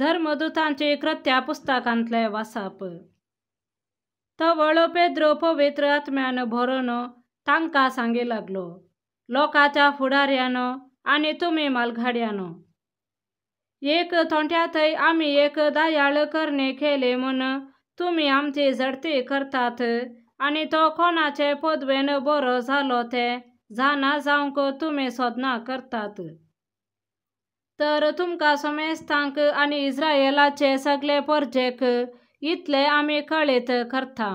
धर्मदूतांचे कृत्या पुस्तकांतले वासाप तो पेद्रो पवित्र आत्म्यान भरोन तांकां सांगे लागलो लोकाच्या फुडाऱ्यानो आनी तुमी मालगाड्यान एक थोंड्यातय आम्ही एक दयाळ करणे केले म्हण तुम्ही आमचे झडती करतात आणि तो कोणाचे पदवेन बरो जालो ते जाणा जावंक तुम्ही सोदना करतात तर तुमकां समेस्तांक आणि इस्रायलाचे सगळे परजेक इतले आमी कळीत करता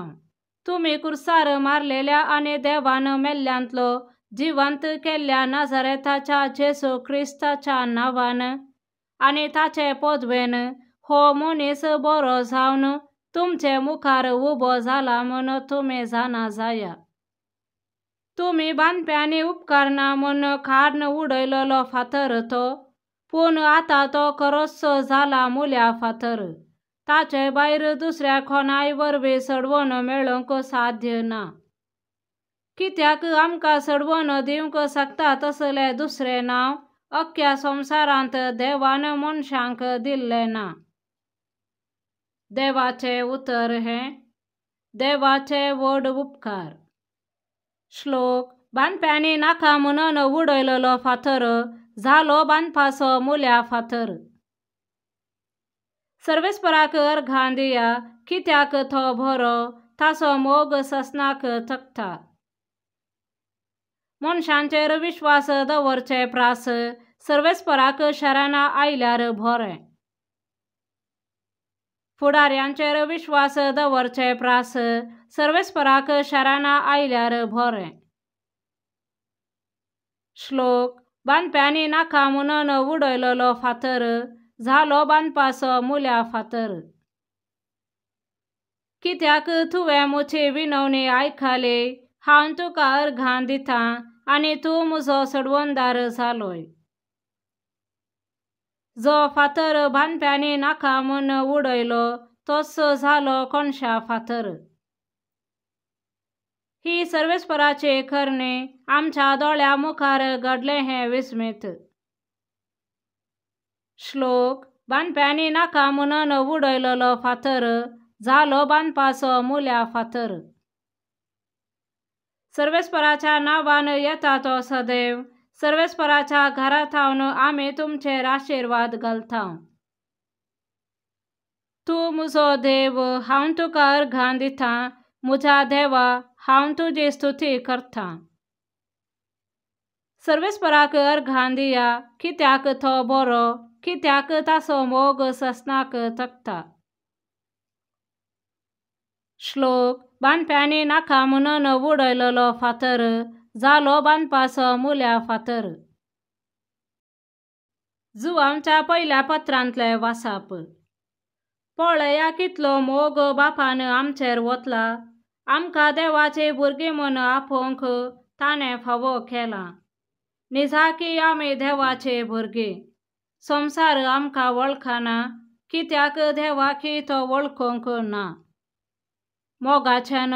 तुमी कुर्सार मारलेल्या आणि देवान मेल्ल्यांतलो जिवंत केल्ल्या नजरेथाच्या जेसू क्रिस्ताच्या नावान आनी ताचे पोदवेन हो मनीस बरो जावन तुमचे मुखार उबो जाला म्हूण तुम्ही जाणा जाया तुमी बांदप्यांनी उपकारना म्हण खाडन उडयलेलो फातर तो पूण आता तो करोस जाला मुल्या फातर ताचे बाहेर दुसऱ्या खोनाय वरवे सडवण मेळंक साध्य ना कित्याक आमका सडवण दिवंक शकता तसले दुसरें नांव अख्ख्या संसारांत देवान मनशांक दिल्ले ना देवाचे उतर हें देवाचे व्हड उपकार श्लोक बांदप्यांनी नाका म्हणून उडयलेलो फातर झालो बांधपास मुल्या फाथर सर्वेस्पराकर घांदिया कित्याक थो भरो तास मोग ससनाक थकता मनशांचेर विश्वास दवरचे प्रास सर्वेस्पराक शरणा आयल्यार भोरे फुडाऱ्यांचेर विश्वास दवरचे प्रास सर्वेस्पराक शरणा आयल्यार भोरे श्लोक बानप्याने नाका म्हणून उडयलो फातर झालो बांदपासो मुल्या फातर कित्याक तुवें मुचे विनवणे आयखाले हांव तुका अर्घान दिता आनी तूं म्हजो सडवणदार जालोय जो फातर बांदप्याने नाका म्हूण उडयलो तोस झालो कोणशा फातर ही सर्वेस्वराचे खरणे आमच्या मुखार घडले हे विस्मित श्लोक बांदप्यांनी नाका म्हणून उडयलेलो फातर झालो बांधपास मुल्या फातर सर्वेस्वराच्या नावान येता तो सदैव सर्वेस्वराच्या घरा थावन आम्ही तुमचे आशीर्वाद घालता तूं म्हजो देव हांव तुका अर्घां दिता म्हज्या देवा जे de करता सर्वेस अर घांदिया कित्याक थो बरो कित्याक तासो मोग ससनाक तकता श्लोक ना नाका न वुडलो फातर जालो पास मुल्या फातर आमचा पयल्या पत्रांतले वासाप पळया कितलो मोग बापान आमचेर वतला आमकां देवाचे भुरगे म्हण आपोवंक ताणें फावो केला निजाकी आमी देवाचे भुरगे संसार आमकां वळखाना कित्याक देवाकी तो वळखोंक ना मोगाच्यान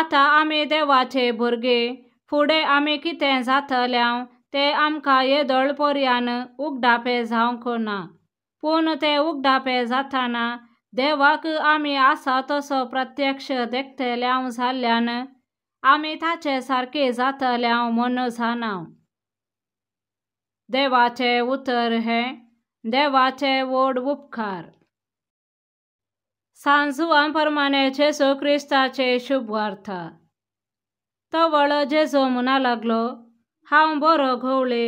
आतां आमी देवाचे भुरगे फुडें आमी कितें जातल्या तें आमकां येदळ पर्यान उगडापें जावंक ना पूण तें उगडापें जाताना देवाक आमी आसा तसो प्रत्यक्ष देखतल्याव जाल्ल्यान आमी ताचे सारके जातल्याव मन जाणाव देवाचे उतर हें देवाचे व्हड उपकार सांजुआ प्रमाणे जेसो क्रिस्ताचे शुभवार्थ तवळ जेजो म्हणा लागलो हा बरो गवळी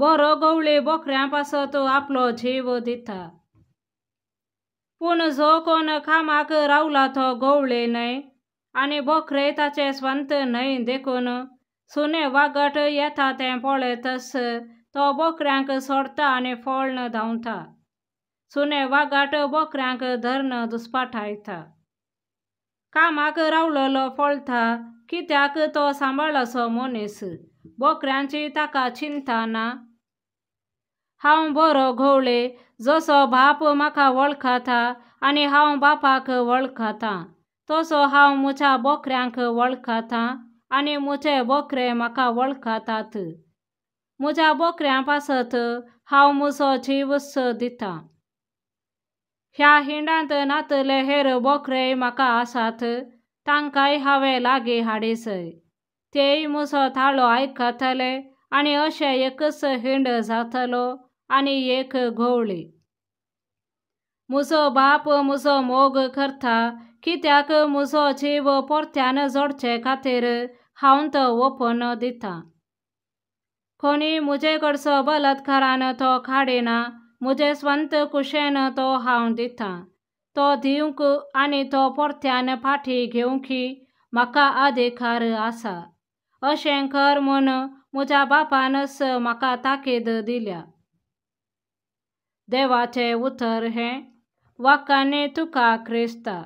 बरो गवळी बोकऱ्यां पासो तो आपलो जीव दिता पूण जो कोण कामाक रावला तो गवळे न्हय आणि बोखरे ताचे स्वांत न्हय देखून सुने वागट येता तें पळयतस तो बोकऱ्यांक सोडता आनी फळण धांवता सुने वागाट बोकऱ्यांक धरण दुस्पाठायता कामाक रावलेलो फळता कित्याक तो सांबाळसो मनीस बोकऱ्यांची ताका चिंता ना हांव बरो घोवळे जसो बाप म्हाका वळखता आनी हांव बापाक वळखतां तसो हांव म्हज्या बोकऱ्यांक वळखतां आनी म्हजे बोकरे म्हाका वळखतात म्हज्या बोकऱ्यां पासत हांव मुसोची जीव दितां ह्या हिंडांत नातले हेर बोकरे म्हाका आसात तांकांय हांवें लागीं हाडिसय तेय मुसो थाळो आयकतले आनी अशे एकच हिंड जातलो आणि एक घोवळे मुसो बाप मुसो मोग करता कित्याक मुसो जीव पोरत्यान जोडचे खातीर हांव तो ओपन दिता कोणी म्हजे कडचो बलात्कारान तो खाडिना म्हजे स्वंत कुशेन तो हांव दिता तो दिवंक आनी तो पोरत्यान फाटी घेवंकी म्हाका अधिकार आसा अशें कर म्हूण म्हज्या बापानच म्हाका ताकीद दिल्या देवाचे उतर हे वाकाने तुका क्रिस्ता